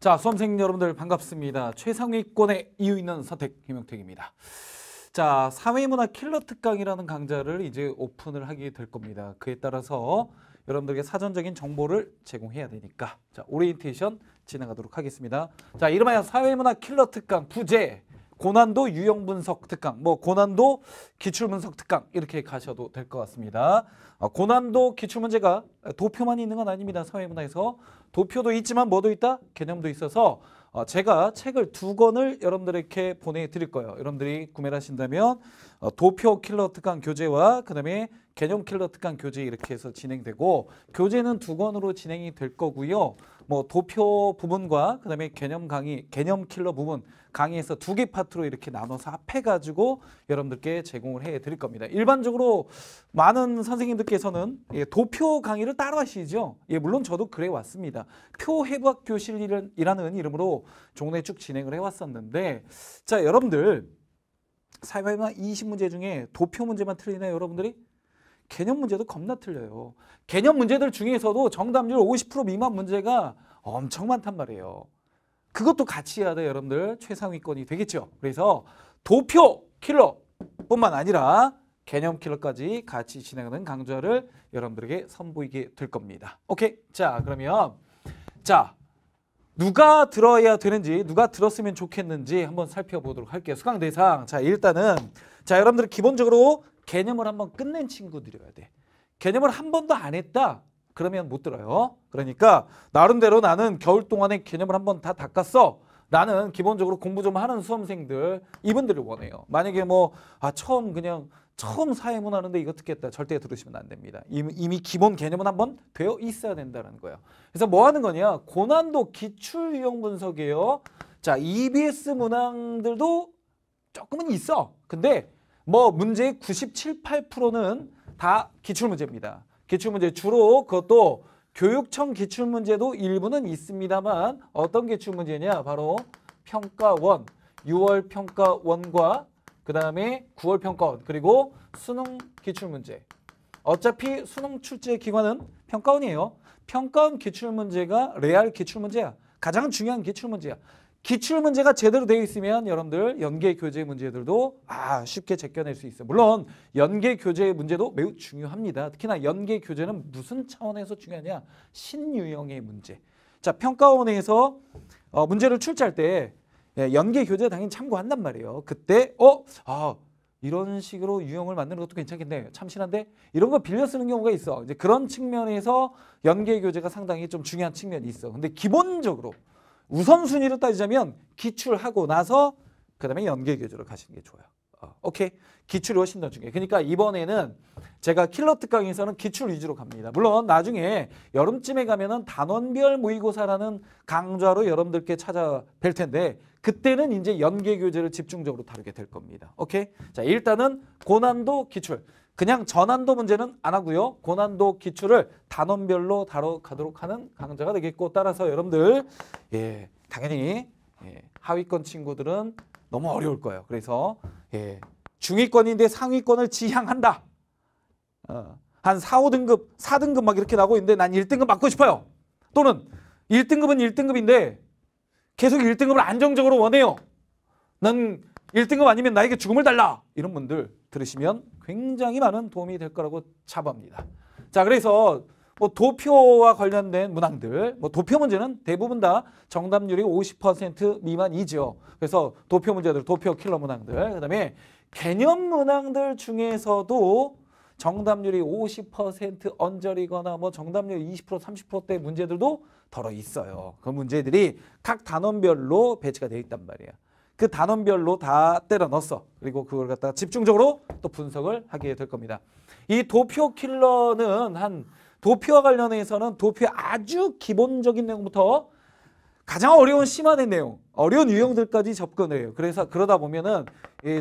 자, 수험생 여러분들 반갑습니다. 최상위권의 이유 있는 선택 김영택입니다. 자, 사회문화 킬러 특강이라는 강좌를 이제 오픈을 하게 될 겁니다. 그에 따라서 여러분들에게 사전적인 정보를 제공해야 되니까 자, 오리엔테이션 진행하도록 하겠습니다. 자, 이름하여 사회문화 킬러 특강 부제 고난도 유형 분석 특강, 뭐 고난도 기출 분석 특강 이렇게 가셔도 될 것 같습니다. 아, 고난도 기출 문제가 도표만 있는 건 아닙니다. 사회문화에서 도표도 있지만 뭐도 있다? 개념도 있어서 어, 제가 책을 두 권을 여러분들에게 보내드릴 거예요. 여러분들이 구매를 하신다면 어, 도표 킬러 특강 교재와 그 다음에 개념 킬러 특강 교재 이렇게 해서 진행되고 교재는 두 권으로 진행이 될 거고요. 뭐 도표 부분과 그다음에 개념 강의, 개념 킬러 부분 강의에서 두 개 파트로 이렇게 나눠서 합해 가지고 여러분들께 제공을 해 드릴 겁니다. 일반적으로 많은 선생님들께서는 예, 도표 강의를 따로 하시죠. 예, 물론 저도 그래 왔습니다. 표해부학 교실이라는 이름으로 종래 쭉 진행을 해 왔었는데 자, 여러분들 사회만 20문제 중에 도표 문제만 틀리나요, 여러분들이? 개념 문제도 겁나 틀려요. 개념 문제들 중에서도 정답률 50% 미만 문제가 엄청 많단 말이에요. 그것도 같이 해야 돼 여러분들 최상위권이 되겠죠. 그래서 도표 킬러뿐만 아니라 개념 킬러까지 같이 진행하는 강좌를 여러분들에게 선보이게 될 겁니다. 오케이. 자, 그러면 자, 누가 들어야 되는지 누가 들었으면 좋겠는지 한번 살펴보도록 할게요. 수강 대상. 자, 일단은 자, 여러분들 기본적으로 개념을 한번 끝낸 친구들이어야 돼. 개념을 한 번도 안 했다. 그러면 못 들어요. 그러니까 나름대로 나는 겨울 동안에 개념을 한번 다 닦았어. 나는 기본적으로 공부 좀 하는 수험생들 이분들을 원해요. 만약에 뭐아 처음 그냥 처음 사회문 하는데 이거 듣겠다. 절대 들으시면 안 됩니다. 이미, 이미 기본 개념은 한번 되어 있어야 된다는 거예요. 그래서 뭐 하는 거냐? 고난도 기출 유형 분석이에요. 자, EBS 문항들도 조금은 있어. 근데 뭐 문제의 97, 8%는 다 기출문제입니다. 기출문제 주로 그것도 교육청 기출문제도 일부는 있습니다만 어떤 기출문제냐 바로 평가원, 6월 평가원과 그 다음에 9월 평가원 그리고 수능 기출문제 어차피 수능 출제 기관은 평가원이에요. 평가원 기출문제가 레알 기출문제야. 가장 중요한 기출문제야. 기출 문제가 제대로 되어 있으면 여러분들 연계 교재 문제들도 아 쉽게 제껴낼 수 있어요. 물론 연계 교재 문제도 매우 중요합니다. 특히나 연계 교재는 무슨 차원에서 중요하냐? 신유형의 문제. 자 평가원에서 어, 문제를 출제할 때 예, 연계 교재 당연히 참고한단 말이에요. 그때 어 아, 이런 식으로 유형을 만드는 것도 괜찮겠네. 참신한데 이런 거 빌려 쓰는 경우가 있어. 이제 그런 측면에서 연계 교재가 상당히 좀 중요한 측면이 있어. 근데 기본적으로 우선순위로 따지자면 기출하고 나서 그 다음에 연계교재로 가시는 게 좋아요. 어, 오케이. 기출이 훨씬 더 중요해. 그러니까 이번에는 제가 킬러 특강에서는 기출 위주로 갑니다. 물론 나중에 여름쯤에 가면은 단원별 모의고사라는 강좌로 여러분들께 찾아뵐 텐데 그때는 이제 연계 교재를 집중적으로 다루게 될 겁니다. 오케이? 자, 일단은 고난도 기출. 그냥 전환도 문제는 안 하고요. 고난도 기출을 단원별로 다뤄 가도록 하는 강좌가 되겠고 따라서 여러분들 예, 당연히 예, 하위권 친구들은 너무 어려울 거예요. 그래서 예, 중위권인데 상위권을 지향한다. 어, 한 4, 5등급, 4등급 막 이렇게 나고 있는데 난 1등급 받고 싶어요. 또는 1등급은 1등급인데 계속 1등급을 안정적으로 원해요. 난 1등급 아니면 나에게 죽음을 달라 이런 분들 들으시면 굉장히 많은 도움이 될 거라고 자부합니다. 자 그래서 뭐 도표와 관련된 문항들 뭐 도표 문제는 대부분 다 정답률이 50% 미만이죠. 그래서 도표 문제들 도표 킬러 문항들 그다음에 개념 문항들 중에서도 정답률이 50% 언저리거나 뭐 정답률 20% 30%대 문제들도 더러 있어요. 그 문제들이 각 단원별로 배치가 되어 있단 말이에요 그 단원별로 다 때려 넣었어. 그리고 그걸 갖다가 집중적으로 또 분석을 하게 될 겁니다. 이 도표 킬러는 한 도표와 관련해서는 도표의 아주 기본적인 내용부터 가장 어려운 심한의 내용, 어려운 유형들까지 접근 해요. 그래서 그러다 보면은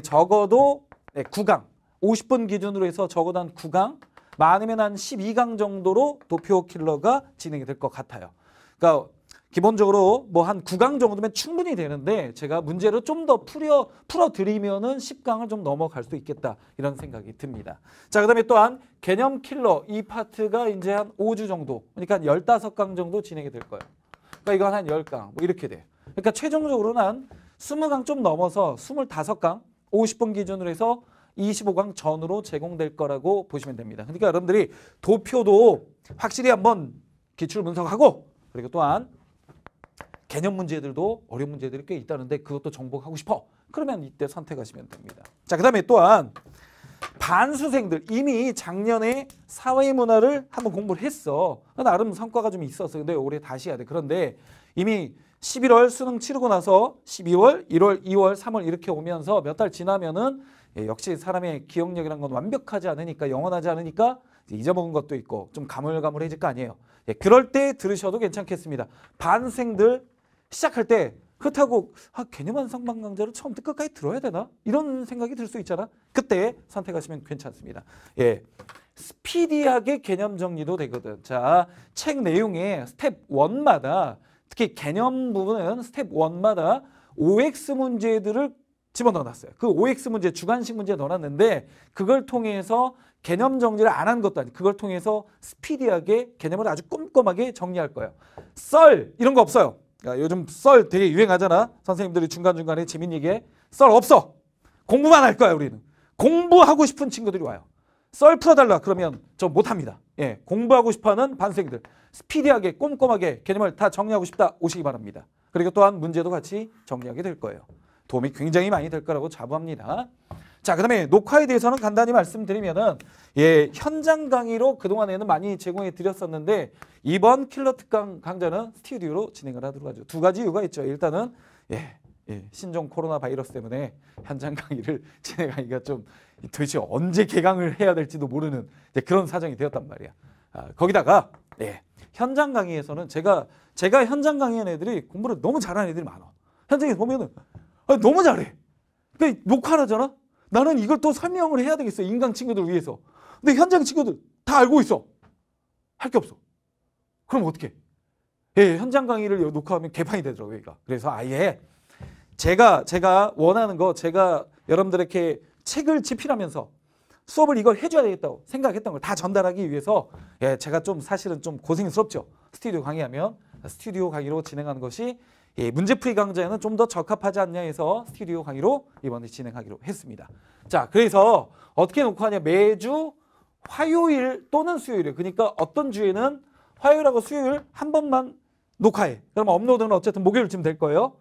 적어도 네, 9강, 50분 기준으로 해서 적어도 한 9강, 많으면 한 12강 정도로 도표 킬러가 진행이 될 것 같아요. 그러니까 기본적으로 뭐 한 9강 정도면 충분히 되는데 제가 문제를 좀 더 풀어 풀어드리면은 10강을 좀 넘어갈 수 있겠다 이런 생각이 듭니다. 자 그다음에 또한 개념 킬러 이 파트가 이제 한 5주 정도 그러니까 15강 정도 진행이 될 거예요. 그러니까 이건 한 10강 뭐 이렇게 돼요. 그러니까 최종적으로는 한 20강 좀 넘어서 25강 50분 기준으로 해서 25강 전으로 제공될 거라고 보시면 됩니다. 그러니까 여러분들이 도표도 확실히 한번 기출 분석하고 그리고 또한 개념 문제들도 어려운 문제들이 꽤 있다는데 그것도 정복하고 싶어. 그러면 이때 선택하시면 됩니다. 자, 그다음에 또한 반수생들 이미 작년에 사회 문화를 한번 공부를 했어. 나름 성과가 좀 있었어. 근데 올해 다시 해야 돼. 그런데 이미 11월 수능 치르고 나서 12월, 1월, 2월, 3월 이렇게 오면서 몇 달 지나면은 예, 역시 사람의 기억력이란 건 완벽하지 않으니까 영원하지 않으니까 잊어먹은 것도 있고 좀 가물가물해질 거 아니에요. 예, 그럴 때 들으셔도 괜찮겠습니다. 반생들 시작할 때 그렇다고 아, 개념한 성방강좌를 처음부터 끝까지 들어야 되나? 이런 생각이 들 수 있잖아. 그때 선택하시면 괜찮습니다. 예. 스피디하게 개념 정리도 되거든. 자, 책 내용의 스텝 1마다 특히 개념 부분은 스텝 1마다 OX 문제들을 집어넣어놨어요. 그 OX 문제, 주관식 문제 넣어놨는데 그걸 통해서 개념 정리를 안 한 것도 아니고 그걸 통해서 스피디하게 개념을 아주 꼼꼼하게 정리할 거예요. 썰 이런 거 없어요. 그 요즘 썰 되게 유행하잖아. 선생님들이 중간중간에 재민이게 썰 없어. 공부만 할 거야 우리는. 공부하고 싶은 친구들이 와요. 썰 풀어달라 그러면 저 못합니다. 예, 공부하고 싶어하는 반생들 스피디하게 꼼꼼하게 개념을 다 정리하고 싶다 오시기 바랍니다. 그리고 또한 문제도 같이 정리하게 될 거예요. 도움이 굉장히 많이 될 거라고 자부합니다. 자, 그다음에 녹화에 대해서는 간단히 말씀드리면은 예, 현장 강의로 그동안에는 많이 제공해 드렸었는데 이번 킬러 특강 강좌는 스튜디오로 진행을 하도록 하죠. 두 가지 이유가 있죠. 일단은 예, 예, 신종 코로나 바이러스 때문에 현장 강의를 진행하기가 좀 도대체 언제 개강을 해야 될지도 모르는 이제 그런 사정이 되었단 말이야. 아, 거기다가 예, 현장 강의에서는 제가 제가 현장 강의한 애들이 공부를 너무 잘하는 애들이 많아. 현장에서 보면은 아, 너무 잘해. 그러니까 녹화를 하잖아. 나는 이걸 또 설명을 해야 되겠어. 인간 친구들 위해서. 근데 현장 친구들 다 알고 있어. 할 게 없어. 그럼 어떻게? 예, 현장 강의를 녹화하면 개판이 되더라고요, 얘가. 그래서 아예 제가 제가 원하는 거 제가 여러분들에게 책을 집필하면서 수업을 이걸 해줘야 되겠다고 생각했던 걸 다 전달하기 위해서 예, 제가 좀 사실은 좀 고생스럽죠. 스튜디오 강의하면 스튜디오 강의로 진행하는 것이 예, 문제풀이 강좌에는 좀 더 적합하지 않냐 해서 스튜디오 강의로 이번에 진행하기로 했습니다. 자, 그래서 어떻게 놓고 하냐. 매주 화요일 또는 수요일에 그러니까 어떤 주에는 화요일하고 수요일 한 번만 녹화해. 그러 업로드는 어쨌든 목요일쯤 될 거예요.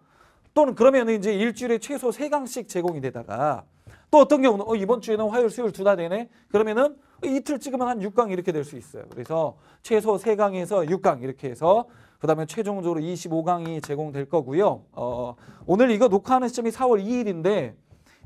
또는 그러면 이제 일주일에 최소 세강씩 제공이 되다가 또 어떤 경우는 어, 이번 주에는 화요일, 수요일 두 달 되네. 그러면은 이틀 찍으면 한 6강 이렇게 될 수 있어요. 그래서 최소 세강에서 6강 이렇게 해서 그다음에 최종적으로 25강이 제공될 거고요. 어, 오늘 이거 녹화하는 시점이 4월 2일인데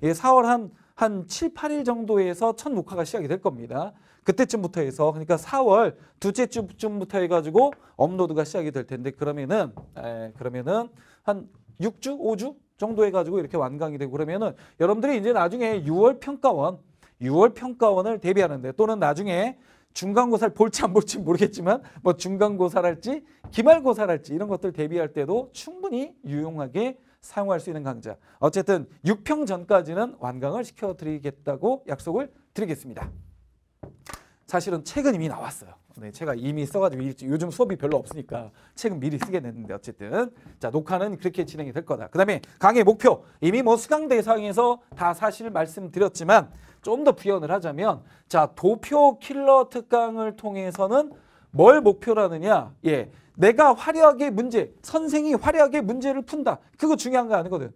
예, 4월 한 한 7, 8일 정도에서 첫 녹화가 시작이 될 겁니다. 그때쯤부터 해서 그러니까 4월 두째 주쯤부터 해가지고 업로드가 시작이 될 텐데 그러면은 에, 예, 그러면은 한 6주, 5주 정도 해가지고 이렇게 완강이 되고 그러면은 여러분들이 이제 나중에 6월 평가원, 6월 평가원을 대비하는데 또는 나중에 중간고사를 볼지 안 볼지 모르겠지만 뭐 중간고사랄지 기말고사랄지 이런 것들 대비할 때도 충분히 유용하게 사용할 수 있는 강좌. 어쨌든 6평 전까지는 완강을 시켜드리겠다고 약속을 드리겠습니다. 사실은 최근 이미 나왔어요. 네, 제가 이미 써가지고 요즘 수업이 별로 없으니까 책은 미리 쓰게 됐는데 어쨌든 자 녹화는 그렇게 진행이 될 거다. 그다음에 강의 목표 이미 뭐 수강 대상에서 다 사실 말씀드렸지만 좀더 부연을 하자면 자 도표 킬러 특강을 통해서는 뭘 목표로 하느냐 예 내가 화려하게 문제 선생이 화려하게 문제를 푼다 그거 중요한 거 아니거든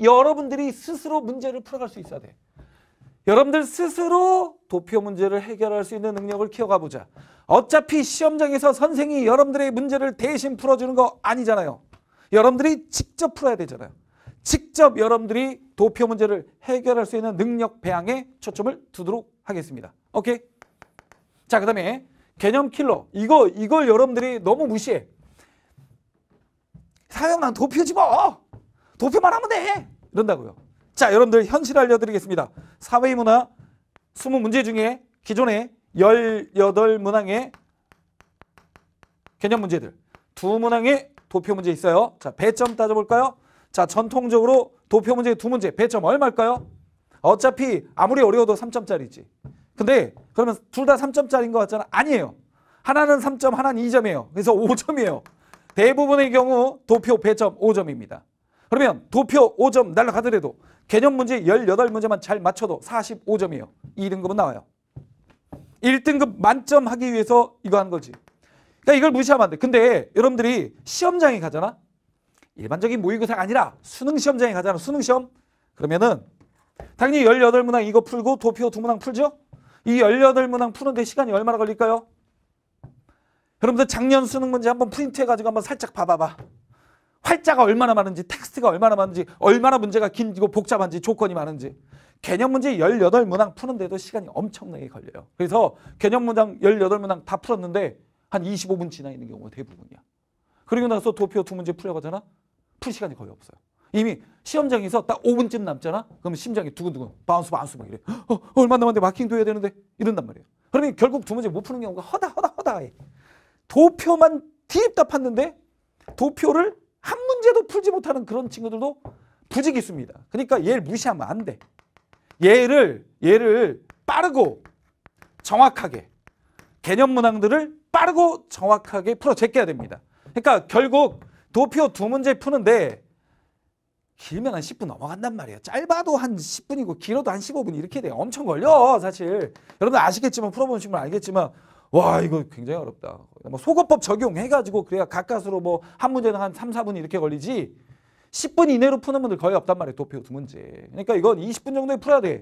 여러분들이 스스로 문제를 풀어갈 수 있어야 돼 여러분들 스스로 도표 문제를 해결할 수 있는 능력을 키워가 보자. 어차피 시험장에서 선생이 여러분들의 문제를 대신 풀어주는 거 아니잖아요. 여러분들이 직접 풀어야 되잖아요. 직접 여러분들이 도표 문제를 해결할 수 있는 능력 배양에 초점을 두도록 하겠습니다. 오케이? 자, 그 다음에 개념 킬러. 이거, 이걸 여러분들이 너무 무시해. 사형 난 도표지 뭐! 도표만 하면 돼! 이런다고요. 자 여러분들 현실 알려드리겠습니다. 사회 문화 20문제 중에 기존의 18문항의 개념 문제들 두 문항의 도표 문제 있어요. 자 배점 따져볼까요? 자 전통적으로 도표 문제 두 문제 배점 얼마일까요? 어차피 아무리 어려워도 3점짜리지. 근데 그러면 둘 다 3점짜리인 것 같잖아. 아니에요. 하나는 3점 하나는 2점이에요. 그래서 5점이에요. 대부분의 경우 도표 배점 5점입니다. 그러면 도표 5점 날라가더라도 개념 문제 18문제만 잘 맞춰도 45점이에요. 2등급은 나와요. 1등급 만점 하기 위해서 이거 한 거지. 그러니까 이걸 무시하면 안 돼. 근데 여러분들이 시험장에 가잖아. 일반적인 모의고사가 아니라 수능 시험장에 가잖아. 수능 시험. 그러면은 당연히 18문항 이거 풀고 도표 2문항 풀죠? 이 18문항 푸는데 시간이 얼마나 걸릴까요? 여러분들 작년 수능 문제 한번 프린트해가지고 한번 살짝 봐봐봐. 활자가 얼마나 많은지 텍스트가 얼마나 많은지 얼마나 문제가 긴고 지 복잡한지 조건이 많은지 개념 문제 18문항 푸는데도 시간이 엄청나게 걸려요. 그래서 개념 문항 18문항 다 풀었는데 한 25분 지나 있는 경우가 대부분이야. 그리고 나서 도표 두 문제 풀려고하잖아풀 시간이 거의 없어요. 이미 시험장에서 딱 5분쯤 남잖아? 그럼 심장이 두근두근 바운스 바운스 막 이래. 어, 얼마 남았는데 마킹도 해야 되는데? 이런단 말이에요. 그러면 결국 두 문제 못 푸는 경우가 허다 허다 허다 해. 도표만 뒤집답 팠는데 도표를 한 문제도 풀지 못하는 그런 친구들도 부직 있습니다. 그러니까 얘를 무시하면 안 돼. 얘를 얘를 빠르고 정확하게 개념 문항들을 빠르고 정확하게 풀어 제껴야 됩니다. 그러니까 결국 도표 두 문제 푸는데 길면 한 10분 넘어간단 말이에요. 짧아도 한 10분이고 길어도 한 15분 이렇게 돼요. 엄청 걸려 사실. 여러분 아시겠지만 풀어보시면 알겠지만 와 이거 굉장히 어렵다. 뭐 소거법 적용해가지고 그래야 가까스로 뭐 한 문제당 한 3, 4분 이렇게 걸리지 10분 이내로 푸는 분들 거의 없단 말이에요. 도표 두 문제. 그러니까 이건 20분 정도에 풀어야 돼.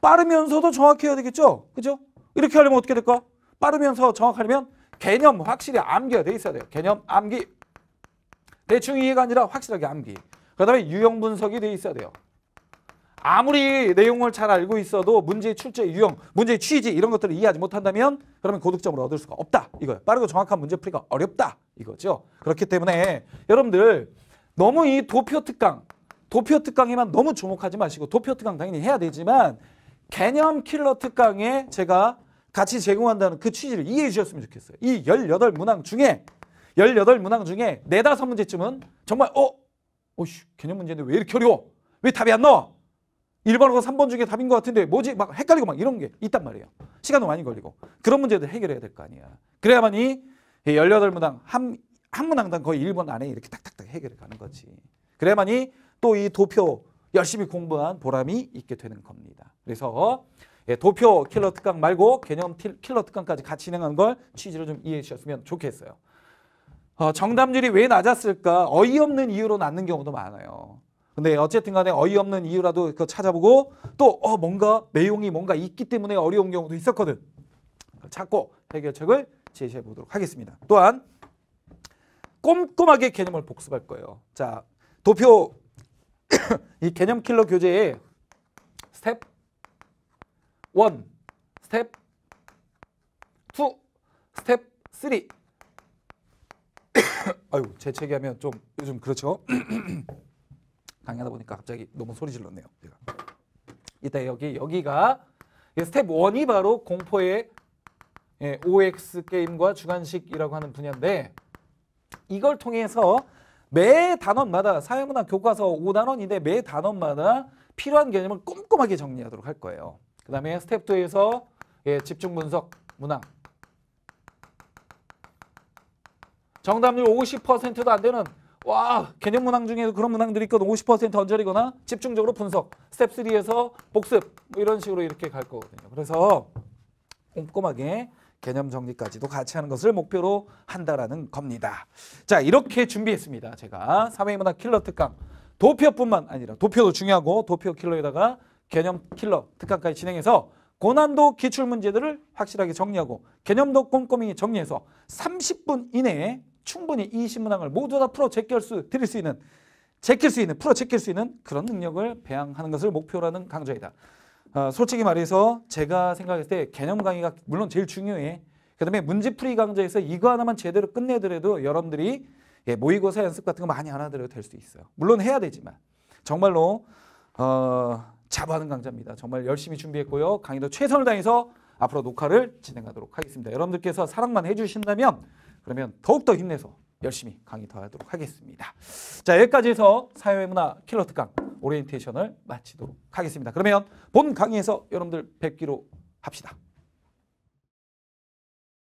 빠르면서도 정확해야 되겠죠? 그죠? 이렇게 하려면 어떻게 될까? 빠르면서 정확하려면 개념 확실히 암기가 돼 있어야 돼요. 개념 암기. 대충 이해가 아니라 확실하게 암기. 그 다음에 유형 분석이 돼 있어야 돼요. 아무리 내용을 잘 알고 있어도 문제의 출제 유형, 문제의 취지 이런 것들을 이해하지 못한다면 그러면 고득점을 얻을 수가 없다. 이거예요. 빠르고 정확한 문제풀이가 어렵다. 이거죠. 그렇기 때문에 여러분들 너무 이 도표 특강, 도표 특강에만 너무 주목하지 마시고 도표 특강 당연히 해야 되지만 개념 킬러 특강에 제가 같이 제공한다는 그 취지를 이해해 주셨으면 좋겠어요. 이 열여덟 문항 중에 열여덟 문항 중에 네다섯 문제쯤은 정말 어? 오씨 개념 문제인데 왜 이렇게 어려워? 왜 답이 안 나와? 1번하고 3번 중에 답인 것 같은데 뭐지? 막 헷갈리고 막 이런 게 있단 말이에요. 시간도 많이 걸리고. 그런 문제들 해결해야 될 거 아니야. 그래야만이 18문항, 한, 한 문항당 거의 1번 안에 이렇게 딱딱딱 해결해 가는 거지. 그래야만이 또 이 도표 열심히 공부한 보람이 있게 되는 겁니다. 그래서 예, 도표 킬러 특강 말고 개념 틸, 킬러 특강까지 같이 진행하는걸 취지로 좀 이해해 주셨으면 좋겠어요. 어, 정답률이 왜 낮았을까? 어이없는 이유로 낮는 경우도 많아요. 근데 어쨌든 간에 어이없는 이유라도 그거 찾아보고 또 어 뭔가 내용이 뭔가 있기 때문에 어려운 경우도 있었거든. 찾고 해결책을 제시해 보도록 하겠습니다. 또한 꼼꼼하게 개념을 복습할 거예요. 자, 도표 이 개념 킬러 교재에 스텝 1, 스텝 2, 스텝 3 아유, 재채기하면 좀 요즘 그렇죠. 강의하다 보니까 갑자기 너무 소리 질렀네요. 제가. 이따 여기 여기가 스텝 1이 바로 공포의 예, OX 게임과 주관식이라고 하는 분야인데 이걸 통해서 매 단원마다 사회문화 교과서 5단원인데 매 단원마다 필요한 개념을 꼼꼼하게 정리하도록 할 거예요. 그 다음에 스텝 2에서 예, 집중 분석 문항 정답률 50%도 안 되는 와 개념 문항 중에도 그런 문항들이 있거든 50% 언저리거나 집중적으로 분석 스텝 3에서 복습 뭐 이런 식으로 이렇게 갈 거거든요 그래서 꼼꼼하게 개념 정리까지도 같이 하는 것을 목표로 한다라는 겁니다 자 이렇게 준비했습니다 제가 사회문화 킬러 특강 도표뿐만 아니라 도표도 중요하고 도표 킬러에다가 개념 킬러 특강까지 진행해서 고난도 기출문제들을 확실하게 정리하고 개념도 꼼꼼히 정리해서 30분 이내에 충분히 이 신문항을 모두 다 풀어 제낄 수 드릴 수 있는 제낄 수 있는 풀어 제낄 수 있는 그런 능력을 배양하는 것을 목표라는 강좌이다. 어, 솔직히 말해서 제가 생각했을 때 개념 강의가 물론 제일 중요해. 그다음에 문제풀이 강좌에서 이거 하나만 제대로 끝내더라도 여러분들이 예, 모의고사 연습 같은 거 많이 안 하더라도 될 수 있어요. 물론 해야 되지만 정말로 어, 자부하는 강좌입니다. 정말 열심히 준비했고요. 강의도 최선을 다해서 앞으로 녹화를 진행하도록 하겠습니다. 여러분들께서 사랑만 해주신다면 그러면 더욱더 힘내서 열심히 강의 더 하도록 하겠습니다. 자 여기까지 해서 사회문화 킬러 특강 오리엔테이션을 마치도록 하겠습니다. 그러면 본 강의에서 여러분들 뵙기로 합시다.